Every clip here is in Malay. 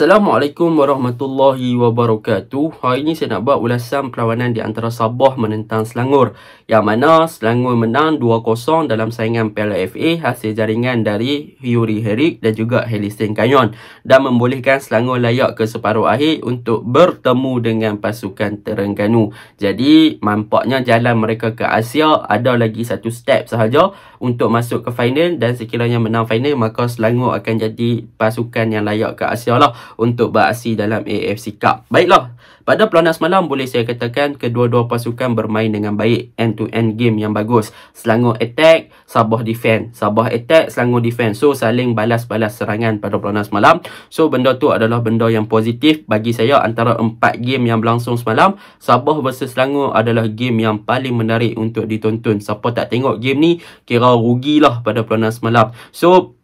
Assalamualaikum warahmatullahi wabarakatuh. Hari ini saya nak buat ulasan perlawanan di antara Sabah menentang Selangor. Yang mana Selangor menang 2-0 dalam saingan Piala FA hasil jaringan dari Yuri Herik dan juga Helisin Kanyon. Dan membolehkan Selangor layak ke separuh akhir untuk bertemu dengan pasukan Terengganu. Jadi, mampaknya jalan mereka ke Asia ada lagi satu step sahaja untuk masuk ke final. Dan sekiranya menang final, maka Selangor akan jadi pasukan yang layak ke Asia lah untuk beraksi dalam AFC Cup. Baiklah, pada pelanak semalam boleh saya katakan kedua-dua pasukan bermain dengan baik. End-to-end game yang bagus. Selangor attack, Sabah defend. Sabah attack, Selangor defend. So, saling balas-balas serangan pada pelanak semalam. So, benda tu adalah benda yang positif bagi saya antara empat game yang berlangsung semalam. Sabah versus Selangor adalah game yang paling menarik untuk ditonton. Siapa tak tengok game ni, kira rugilah pada pelanak semalam. So,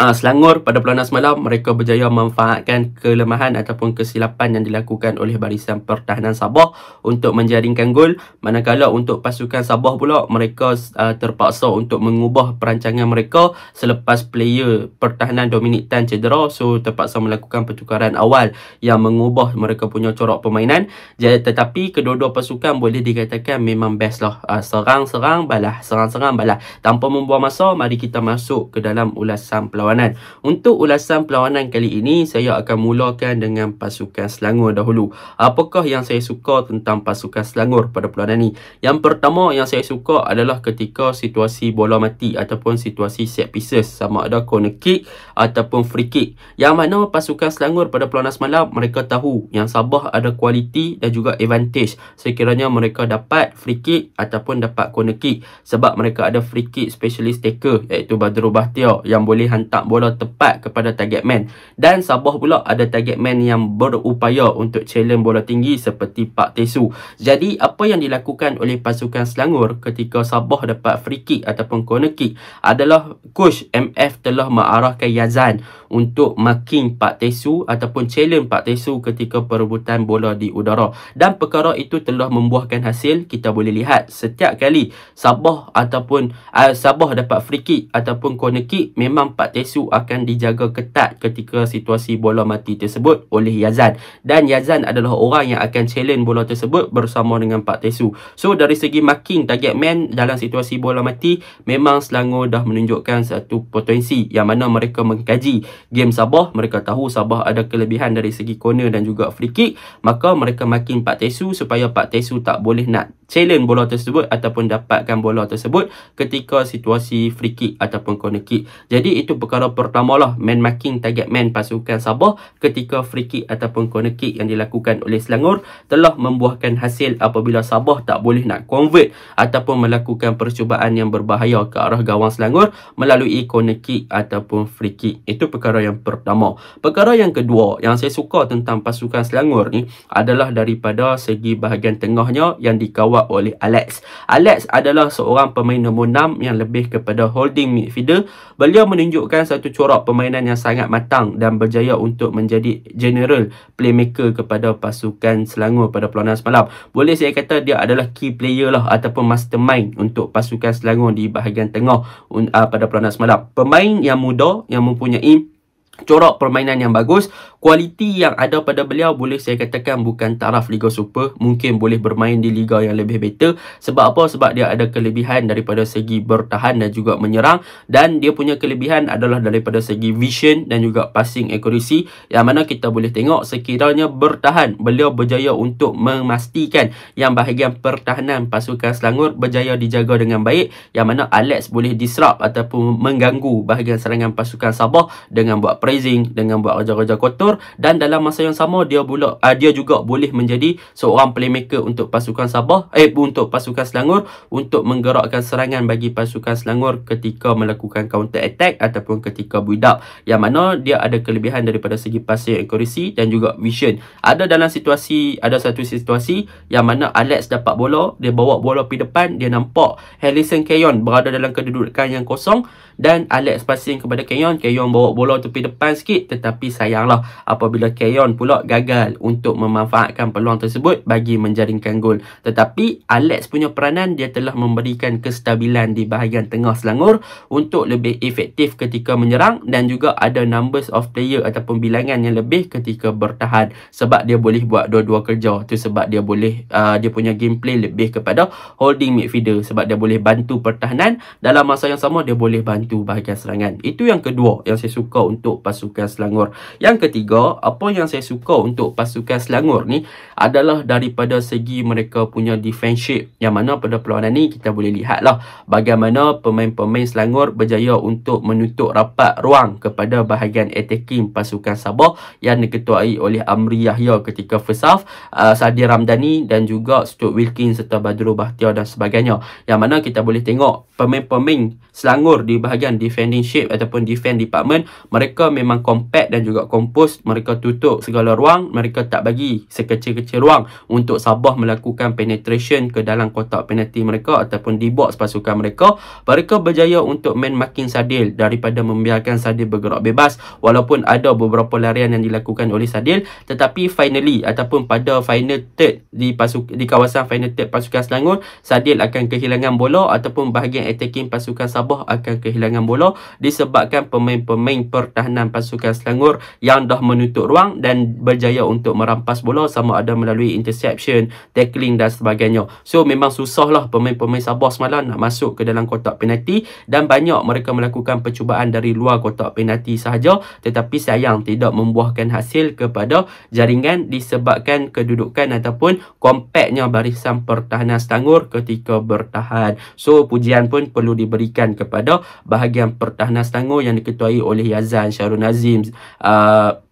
uh, Selangor pada perlawanan semalam mereka berjaya memanfaatkan kelemahan ataupun kesilapan yang dilakukan oleh barisan pertahanan Sabah untuk menjaringkan gol manakala untuk pasukan Sabah pula mereka uh, terpaksa untuk mengubah perancangan mereka selepas player pertahanan Dominic Tan cedera so terpaksa melakukan pertukaran awal yang mengubah mereka punya corak permainan Jadi, tetapi kedua-dua pasukan boleh dikatakan memang best lah uh, serang-serang balas serang-serang balas tanpa membuang masa mari kita masuk ke dalam ulasan pelawanan perlawanan. Untuk ulasan perlawanan kali ini, saya akan mulakan dengan pasukan Selangor dahulu. Apakah yang saya suka tentang pasukan Selangor pada perlawanan ini? Yang pertama yang saya suka adalah ketika situasi bola mati ataupun situasi set pieces sama ada corner kick ataupun free kick. Yang mana pasukan Selangor pada perlawanan semalam, mereka tahu yang Sabah ada kualiti dan juga advantage. Sekiranya mereka dapat free kick ataupun dapat corner kick sebab mereka ada free kick specialist taker iaitu Badru Bahtiar yang boleh hantar hantar bola tepat kepada target man dan Sabah pula ada target man yang berupaya untuk challenge bola tinggi seperti Pak Tesu. Jadi apa yang dilakukan oleh pasukan Selangor ketika Sabah dapat free kick ataupun corner kick adalah coach MF telah mengarahkan Yazan untuk marking Pak Tesu ataupun challenge Pak Tesu ketika perebutan bola di udara dan perkara itu telah membuahkan hasil kita boleh lihat setiap kali Sabah ataupun uh, Sabah dapat free kick ataupun corner kick memang Pak Tesu Tesu akan dijaga ketat ketika situasi bola mati tersebut oleh Yazan dan Yazan adalah orang yang akan challenge bola tersebut bersama dengan Pak Tesu. So dari segi marking target man dalam situasi bola mati memang Selangor dah menunjukkan satu potensi yang mana mereka mengkaji game Sabah, mereka tahu Sabah ada kelebihan dari segi corner dan juga free kick, maka mereka marking Pak Tesu supaya Pak Tesu tak boleh nak challenge bola tersebut ataupun dapatkan bola tersebut ketika situasi free kick ataupun corner kick. Jadi itu perkara pertama lah man marking target man pasukan Sabah ketika free kick ataupun corner kick yang dilakukan oleh Selangor telah membuahkan hasil apabila Sabah tak boleh nak convert ataupun melakukan percubaan yang berbahaya ke arah gawang Selangor melalui corner kick ataupun free kick. Itu perkara yang pertama. Perkara yang kedua yang saya suka tentang pasukan Selangor ni adalah daripada segi bahagian tengahnya yang dikawal dibuat oleh Alex. Alex adalah seorang pemain nombor 6 yang lebih kepada holding midfielder. Beliau menunjukkan satu corak permainan yang sangat matang dan berjaya untuk menjadi general playmaker kepada pasukan Selangor pada peluang semalam. Boleh saya kata dia adalah key player lah ataupun mastermind untuk pasukan Selangor di bahagian tengah uh, pada peluang semalam. Pemain yang muda yang mempunyai corak permainan yang bagus. Kualiti yang ada pada beliau boleh saya katakan bukan taraf Liga Super. Mungkin boleh bermain di Liga yang lebih better. Sebab apa? Sebab dia ada kelebihan daripada segi bertahan dan juga menyerang. Dan dia punya kelebihan adalah daripada segi vision dan juga passing accuracy. Yang mana kita boleh tengok sekiranya bertahan. Beliau berjaya untuk memastikan yang bahagian pertahanan pasukan Selangor berjaya dijaga dengan baik. Yang mana Alex boleh disrupt ataupun mengganggu bahagian serangan pasukan Sabah dengan buat vaporizing dengan buat kerja-kerja kotor dan dalam masa yang sama dia pula uh, dia juga boleh menjadi seorang playmaker untuk pasukan Sabah eh untuk pasukan Selangor untuk menggerakkan serangan bagi pasukan Selangor ketika melakukan counter attack ataupun ketika build up yang mana dia ada kelebihan daripada segi passing accuracy dan juga vision ada dalam situasi ada satu situasi yang mana Alex dapat bola dia bawa bola pergi depan dia nampak Harrison Keyon berada dalam kedudukan yang kosong dan Alex passing kepada Kenyon. Kenyon bawa bola tepi depan sikit tetapi sayanglah apabila Kenyon pula gagal untuk memanfaatkan peluang tersebut bagi menjaringkan gol. Tetapi Alex punya peranan dia telah memberikan kestabilan di bahagian tengah Selangor untuk lebih efektif ketika menyerang dan juga ada numbers of player ataupun bilangan yang lebih ketika bertahan sebab dia boleh buat dua-dua kerja. Tu sebab dia boleh uh, dia punya gameplay lebih kepada holding midfielder sebab dia boleh bantu pertahanan dalam masa yang sama dia boleh bantu itu bahagian serangan. Itu yang kedua yang saya suka untuk pasukan Selangor. Yang ketiga, apa yang saya suka untuk pasukan Selangor ni adalah daripada segi mereka punya defensive yang mana pada perlawanan ni kita boleh lihatlah bagaimana pemain-pemain Selangor berjaya untuk menutup rapat ruang kepada bahagian attacking pasukan Sabah yang diketuai oleh Amri Yahya ketika first half, uh, Sadir Ramdani dan juga Stuart Wilkins serta Badrul Bahtiar dan sebagainya. Yang mana kita boleh tengok pemain-pemain Selangor di bahagian bahagian defending shape ataupun defend department mereka memang compact dan juga kompos mereka tutup segala ruang mereka tak bagi sekecil-kecil ruang untuk Sabah melakukan penetration ke dalam kotak penalti mereka ataupun di box pasukan mereka mereka berjaya untuk main makin sadil daripada membiarkan sadil bergerak bebas walaupun ada beberapa larian yang dilakukan oleh sadil tetapi finally ataupun pada final third di pasuk di kawasan final third pasukan Selangor sadil akan kehilangan bola ataupun bahagian attacking pasukan Sabah akan kehilangan kehilangan bola disebabkan pemain-pemain pertahanan pasukan Selangor yang dah menutup ruang dan berjaya untuk merampas bola sama ada melalui interception, tackling dan sebagainya. So memang susahlah pemain-pemain Sabah semalam nak masuk ke dalam kotak penalti dan banyak mereka melakukan percubaan dari luar kotak penalti sahaja tetapi sayang tidak membuahkan hasil kepada jaringan disebabkan kedudukan ataupun kompaknya barisan pertahanan Selangor ketika bertahan. So pujian pun perlu diberikan kepada bahagian pertahanan Selangor yang diketuai oleh Yazan Syarul Nazim uh,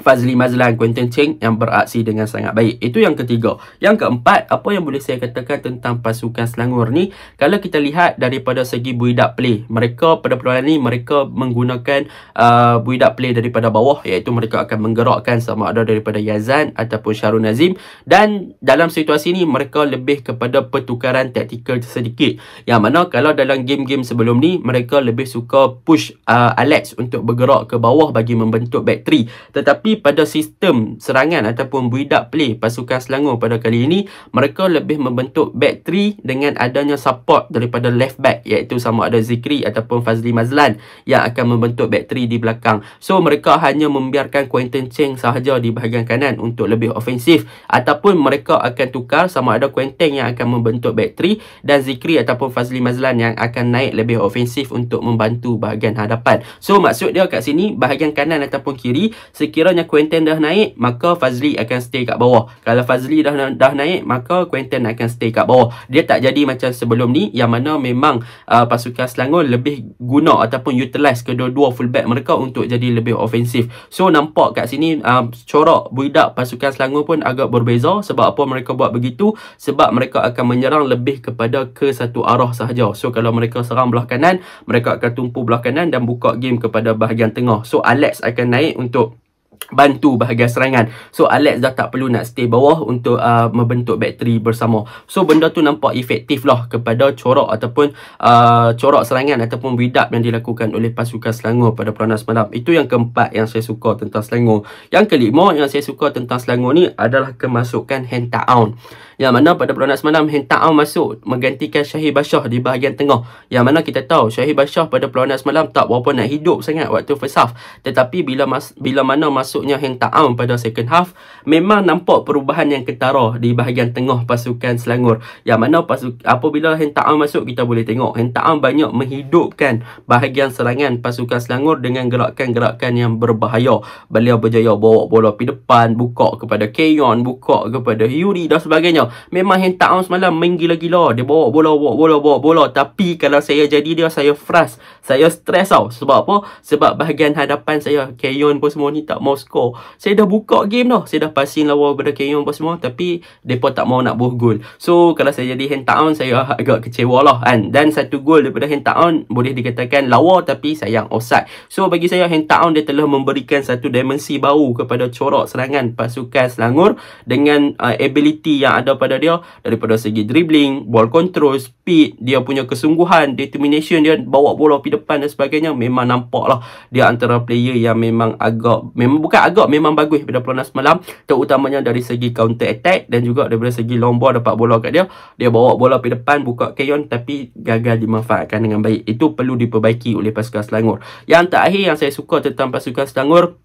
Fazli Mazlan Quentin Cheng yang beraksi dengan sangat baik. Itu yang ketiga. Yang keempat, apa yang boleh saya katakan tentang pasukan Selangor ni? Kalau kita lihat daripada segi buidak play, mereka pada perlawanan ni mereka menggunakan uh, buidak play daripada bawah iaitu mereka akan menggerakkan sama ada daripada Yazan ataupun Syarul Nazim dan dalam situasi ni mereka lebih kepada pertukaran taktikal sedikit. Yang mana kalau dalam game-game sebelum ni mereka lebih suka push uh, Alex untuk bergerak ke bawah bagi membentuk back three. Tetapi tetapi pada sistem serangan ataupun build up play pasukan Selangor pada kali ini, mereka lebih membentuk back three dengan adanya support daripada left back iaitu sama ada Zikri ataupun Fazli Mazlan yang akan membentuk back three di belakang. So mereka hanya membiarkan Quentin Cheng sahaja di bahagian kanan untuk lebih ofensif ataupun mereka akan tukar sama ada Quentin yang akan membentuk back three dan Zikri ataupun Fazli Mazlan yang akan naik lebih ofensif untuk membantu bahagian hadapan. So maksud dia kat sini bahagian kanan ataupun kiri sekiranya sekiranya Quentin dah naik, maka Fazli akan stay kat bawah. Kalau Fazli dah dah naik, maka Quentin akan stay kat bawah. Dia tak jadi macam sebelum ni yang mana memang uh, pasukan Selangor lebih guna ataupun utilize kedua-dua fullback mereka untuk jadi lebih ofensif. So nampak kat sini uh, corak buidak pasukan Selangor pun agak berbeza sebab apa mereka buat begitu? Sebab mereka akan menyerang lebih kepada ke satu arah sahaja. So kalau mereka serang belah kanan, mereka akan tumpu belah kanan dan buka game kepada bahagian tengah. So Alex akan naik untuk bantu bahagian serangan. So Alex dah tak perlu nak stay bawah untuk uh, membentuk bateri bersama. So benda tu nampak efektif lah kepada corak ataupun uh, corak serangan ataupun bidak yang dilakukan oleh pasukan Selangor pada peranan semalam. Itu yang keempat yang saya suka tentang Selangor. Yang kelima yang saya suka tentang Selangor ni adalah kemasukan Hentaon. Yang mana pada peranan semalam Hentaon masuk menggantikan Syahid Bashar di bahagian tengah. Yang mana kita tahu Syahid Bashar pada peranan semalam tak berapa nak hidup sangat waktu first half. Tetapi bila mas bila mana masuk masuknya Hentaam pada second half memang nampak perubahan yang ketara di bahagian tengah pasukan Selangor yang mana pasuk, apabila Hentaam masuk kita boleh tengok Hentaam banyak menghidupkan bahagian serangan pasukan Selangor dengan gerakan-gerakan yang berbahaya beliau berjaya bawa bola pergi depan buka kepada Keon buka kepada Yuri dan sebagainya memang Hentaam semalam menggila-gila dia bawa bola bawa bola bawa bola tapi kalau saya jadi dia saya frust saya stress tau sebab apa sebab bahagian hadapan saya Keon pun semua ni tak mau score. Saya dah buka game dah. Saya dah passing lawa kepada Kenyon apa semua. Tapi, mereka tak mau nak buah gol. So, kalau saya jadi hand town, saya ah, agak kecewa lah. Kan? Dan satu gol daripada hand town, boleh dikatakan lawa tapi sayang offside. So, bagi saya hand town, dia telah memberikan satu dimensi bau kepada corak serangan pasukan Selangor dengan uh, ah, ability yang ada pada dia daripada segi dribbling, ball control, speed, dia punya kesungguhan, determination dia bawa bola pergi depan dan sebagainya memang nampak lah dia antara player yang memang agak memang bukan agak memang bagus pada perlawanan semalam terutamanya dari segi counter attack dan juga daripada segi long ball dapat bola kat dia dia bawa bola ke depan buka Keon tapi gagal dimanfaatkan dengan baik itu perlu diperbaiki oleh pasukan Selangor yang terakhir yang saya suka tentang pasukan Selangor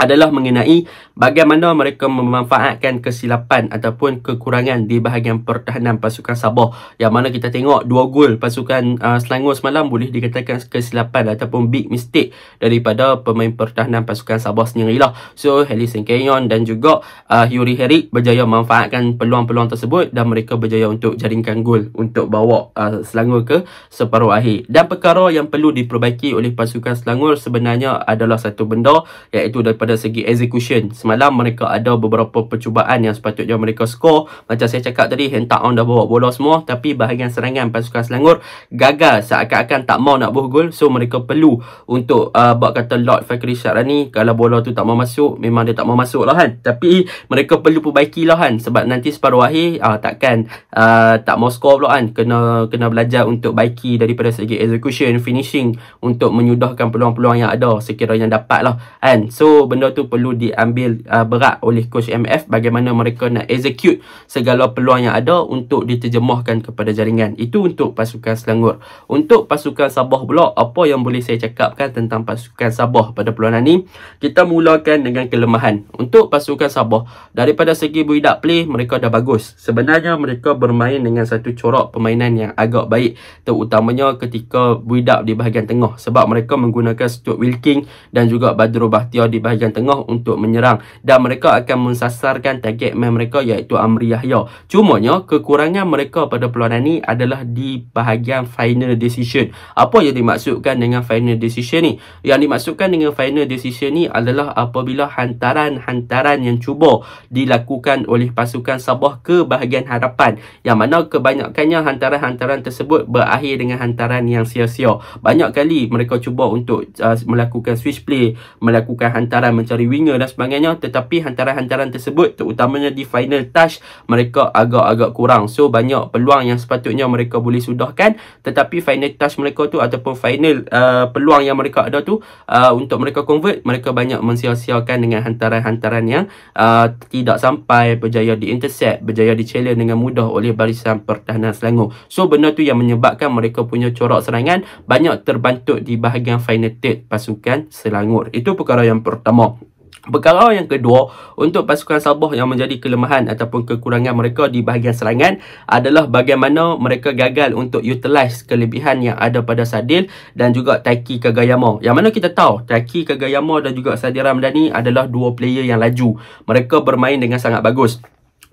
adalah mengenai bagaimana mereka memanfaatkan kesilapan ataupun kekurangan di bahagian pertahanan pasukan Sabah yang mana kita tengok dua gol pasukan uh, Selangor semalam boleh dikatakan kesilapan ataupun big mistake daripada pemain pertahanan pasukan Sabah sendiri lah so Harrison Kenyon dan juga uh, Yuri Herrick berjaya memanfaatkan peluang-peluang tersebut dan mereka berjaya untuk jaringkan gol untuk bawa uh, Selangor ke separuh akhir dan perkara yang perlu diperbaiki oleh pasukan Selangor sebenarnya adalah satu benda iaitu daripada daripada segi execution. Semalam mereka ada beberapa percubaan yang sepatutnya mereka skor. Macam saya cakap tadi, hentak on dah bawa bola semua. Tapi bahagian serangan pasukan Selangor gagal seakan-akan tak mau nak buh gol. So mereka perlu untuk uh, buat kata Lord Fakri Syarani. Kalau bola tu tak mau masuk, memang dia tak mau masuk lah kan. Tapi mereka perlu perbaiki lah kan. Sebab nanti separuh akhir uh, takkan uh, tak mau skor pula kan. Kena, kena belajar untuk baiki daripada segi execution, finishing untuk menyudahkan peluang-peluang yang ada sekiranya dapat lah. And so benda tu perlu diambil uh, berat oleh coach MF bagaimana mereka nak execute segala peluang yang ada untuk diterjemahkan kepada jaringan itu untuk pasukan Selangor untuk pasukan Sabah pula apa yang boleh saya cakapkan tentang pasukan Sabah pada peluang ini kita mulakan dengan kelemahan untuk pasukan Sabah daripada segi buidak play mereka dah bagus sebenarnya mereka bermain dengan satu corak permainan yang agak baik terutamanya ketika buidak di bahagian tengah sebab mereka menggunakan Stuart Wilking dan juga Badru Bahtiar di bahagian pasukan tengah untuk menyerang dan mereka akan mensasarkan target man mereka iaitu Amri Yahya. Cumanya kekurangan mereka pada peluangan ini adalah di bahagian final decision. Apa yang dimaksudkan dengan final decision ni? Yang dimaksudkan dengan final decision ni adalah apabila hantaran-hantaran yang cuba dilakukan oleh pasukan Sabah ke bahagian harapan yang mana kebanyakannya hantaran-hantaran tersebut berakhir dengan hantaran yang sia-sia. Banyak kali mereka cuba untuk uh, melakukan switch play, melakukan hantaran akan mencari winger dan sebagainya tetapi hantaran-hantaran tersebut terutamanya di final touch mereka agak-agak kurang so banyak peluang yang sepatutnya mereka boleh sudahkan tetapi final touch mereka tu ataupun final uh, peluang yang mereka ada tu uh, untuk mereka convert mereka banyak mensia-siakan dengan hantaran-hantaran yang uh, tidak sampai berjaya di intercept berjaya di challenge dengan mudah oleh barisan pertahanan Selangor so benda tu yang menyebabkan mereka punya corak serangan banyak terbantut di bahagian final third pasukan Selangor itu perkara yang pertama pertama. Perkara yang kedua untuk pasukan Sabah yang menjadi kelemahan ataupun kekurangan mereka di bahagian serangan adalah bagaimana mereka gagal untuk utilize kelebihan yang ada pada Sadil dan juga Taiki Kagayama. Yang mana kita tahu Taiki Kagayama dan juga Sadil Ramdani adalah dua player yang laju. Mereka bermain dengan sangat bagus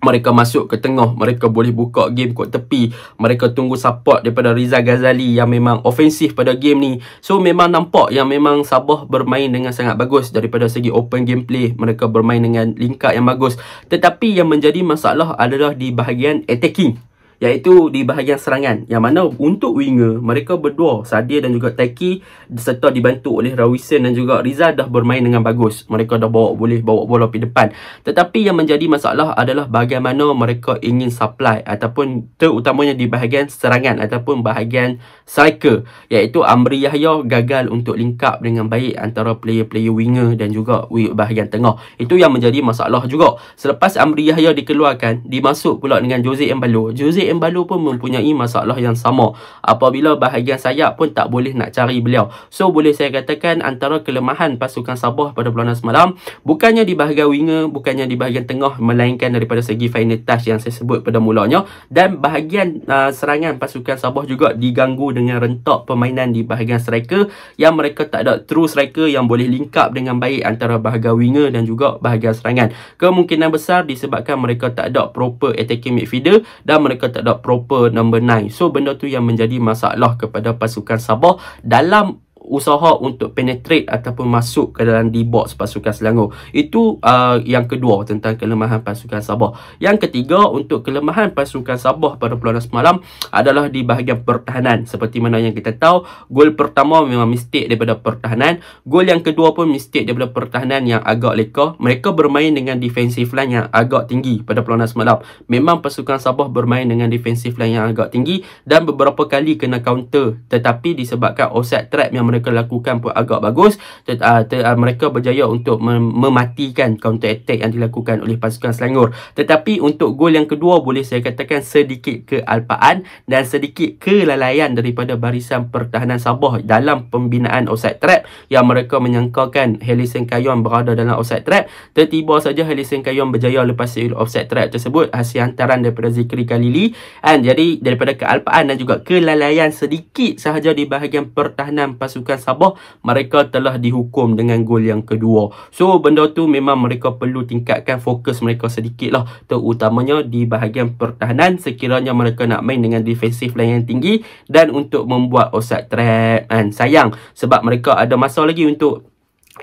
mereka masuk ke tengah mereka boleh buka game kot tepi mereka tunggu support daripada Riza Ghazali yang memang ofensif pada game ni so memang nampak yang memang Sabah bermain dengan sangat bagus daripada segi open gameplay mereka bermain dengan lingkar yang bagus tetapi yang menjadi masalah adalah di bahagian attacking iaitu di bahagian serangan yang mana untuk winger mereka berdua Sadir dan juga Teki serta dibantu oleh Rawison dan juga Rizal dah bermain dengan bagus mereka dah bawa boleh bawa bola ke depan tetapi yang menjadi masalah adalah bagaimana mereka ingin supply ataupun terutamanya di bahagian serangan ataupun bahagian striker iaitu Amri Yahya gagal untuk link dengan baik antara player-player winger dan juga bahagian tengah itu yang menjadi masalah juga selepas Amri Yahya dikeluarkan dimasuk pula dengan Jose Embalo Jose embalo pun mempunyai masalah yang sama apabila bahagian sayap pun tak boleh nak cari beliau. So boleh saya katakan antara kelemahan pasukan Sabah pada bulan semalam bukannya di bahagian winger, bukannya di bahagian tengah melainkan daripada segi final touch yang saya sebut pada mulanya dan bahagian uh, serangan pasukan Sabah juga diganggu dengan rentak permainan di bahagian striker yang mereka tak ada true striker yang boleh link up dengan baik antara bahagian winger dan juga bahagian serangan. Kemungkinan besar disebabkan mereka tak ada proper attacking midfielder dan mereka tak tak ada proper number 9. So benda tu yang menjadi masalah kepada pasukan Sabah dalam usaha untuk penetrate ataupun masuk ke dalam di box pasukan Selangor. Itu uh, yang kedua tentang kelemahan pasukan Sabah. Yang ketiga untuk kelemahan pasukan Sabah pada peluang semalam adalah di bahagian pertahanan. Seperti mana yang kita tahu, gol pertama memang mistik daripada pertahanan. Gol yang kedua pun mistik daripada pertahanan yang agak leka. Mereka bermain dengan defensive line yang agak tinggi pada peluang semalam. Memang pasukan Sabah bermain dengan defensive line yang agak tinggi dan beberapa kali kena counter tetapi disebabkan offset trap yang mereka mereka lakukan pun agak bagus ter, uh, ter, uh, mereka berjaya untuk mem- mematikan counter attack yang dilakukan oleh pasukan Selangor tetapi untuk gol yang kedua boleh saya katakan sedikit kealpaan dan sedikit kelalaian daripada barisan pertahanan Sabah dalam pembinaan offside trap yang mereka menyangkakan Helison Kayon berada dalam offside trap tertiba saja Helison Kayon berjaya lepas offside trap tersebut hasil hantaran daripada Zikri Khalili and jadi daripada kealpaan dan juga kelalaian sedikit sahaja di bahagian pertahanan pasukan pasukan Sabah mereka telah dihukum dengan gol yang kedua. So benda tu memang mereka perlu tingkatkan fokus mereka sedikit lah terutamanya di bahagian pertahanan sekiranya mereka nak main dengan defensif lain yang tinggi dan untuk membuat offside trap. And sayang sebab mereka ada masa lagi untuk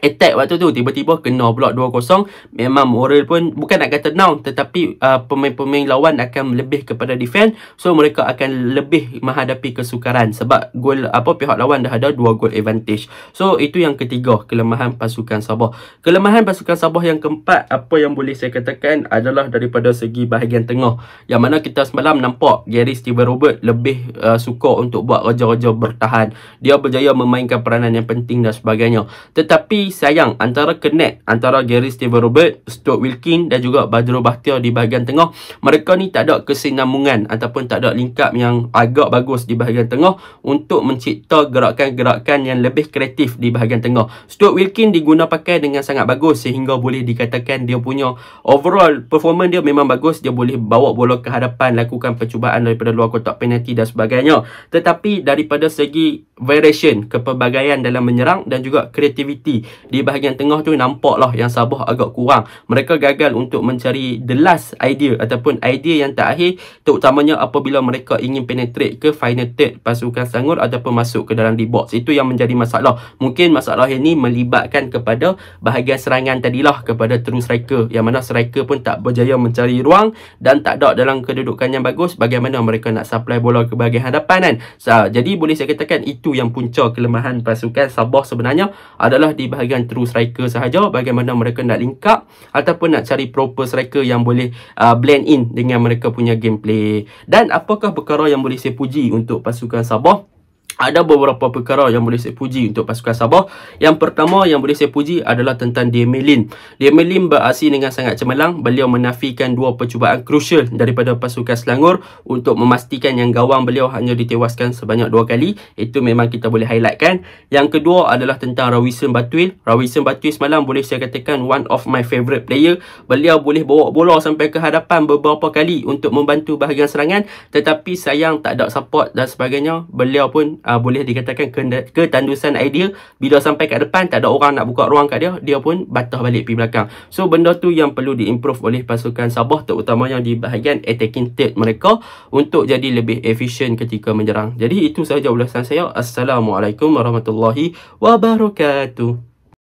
attack waktu tu tiba-tiba kena pula 2-0 memang moral pun bukan nak kata down tetapi uh, pemain-pemain lawan akan lebih kepada defend so mereka akan lebih menghadapi kesukaran sebab gol apa pihak lawan dah ada 2 gol advantage so itu yang ketiga kelemahan pasukan Sabah kelemahan pasukan Sabah yang keempat apa yang boleh saya katakan adalah daripada segi bahagian tengah yang mana kita semalam nampak Gary Steven Robert lebih uh, suka untuk buat raja-raja bertahan dia berjaya memainkan peranan yang penting dan sebagainya tetapi sayang antara Kenet, antara Gary Steven Robert, Stuart Wilkin dan juga Badro Bahtiar di bahagian tengah. Mereka ni tak ada kesinambungan ataupun tak ada link yang agak bagus di bahagian tengah untuk mencipta gerakan-gerakan yang lebih kreatif di bahagian tengah. Stuart Wilkin diguna pakai dengan sangat bagus sehingga boleh dikatakan dia punya overall performance dia memang bagus. Dia boleh bawa bola ke hadapan, lakukan percubaan daripada luar kotak penalti dan sebagainya. Tetapi daripada segi variation, kepelbagaian dalam menyerang dan juga kreativiti di bahagian tengah tu nampak lah yang Sabah agak kurang. Mereka gagal untuk mencari the last idea ataupun idea yang tak terakhir terutamanya apabila mereka ingin penetrate ke final third pasukan sanggur ataupun masuk ke dalam di box. Itu yang menjadi masalah. Mungkin masalah ini melibatkan kepada bahagian serangan tadilah kepada terus striker yang mana striker pun tak berjaya mencari ruang dan tak ada dalam kedudukan yang bagus bagaimana mereka nak supply bola ke bahagian hadapan kan. So, jadi boleh saya katakan itu yang punca kelemahan pasukan Sabah sebenarnya adalah di bahagian bahagian true striker sahaja bagaimana mereka nak link up ataupun nak cari proper striker yang boleh uh, blend in dengan mereka punya gameplay dan apakah perkara yang boleh saya puji untuk pasukan Sabah ada beberapa perkara yang boleh saya puji untuk pasukan Sabah. Yang pertama yang boleh saya puji adalah tentang Demi Lin. Demi Lin beraksi dengan sangat cemerlang. Beliau menafikan dua percubaan krusial daripada pasukan Selangor untuk memastikan yang gawang beliau hanya ditewaskan sebanyak dua kali. Itu memang kita boleh highlightkan. Yang kedua adalah tentang Rawison Batuil. Rawison Batuil semalam boleh saya katakan one of my favorite player. Beliau boleh bawa bola sampai ke hadapan beberapa kali untuk membantu bahagian serangan. Tetapi sayang tak ada support dan sebagainya. Beliau pun uh, boleh dikatakan ketandusan idea bila sampai kat depan tak ada orang nak buka ruang kat dia dia pun batas balik pergi belakang so benda tu yang perlu diimprove oleh pasukan Sabah terutama yang di bahagian attacking third mereka untuk jadi lebih efisien ketika menyerang jadi itu sahaja ulasan saya Assalamualaikum warahmatullahi wabarakatuh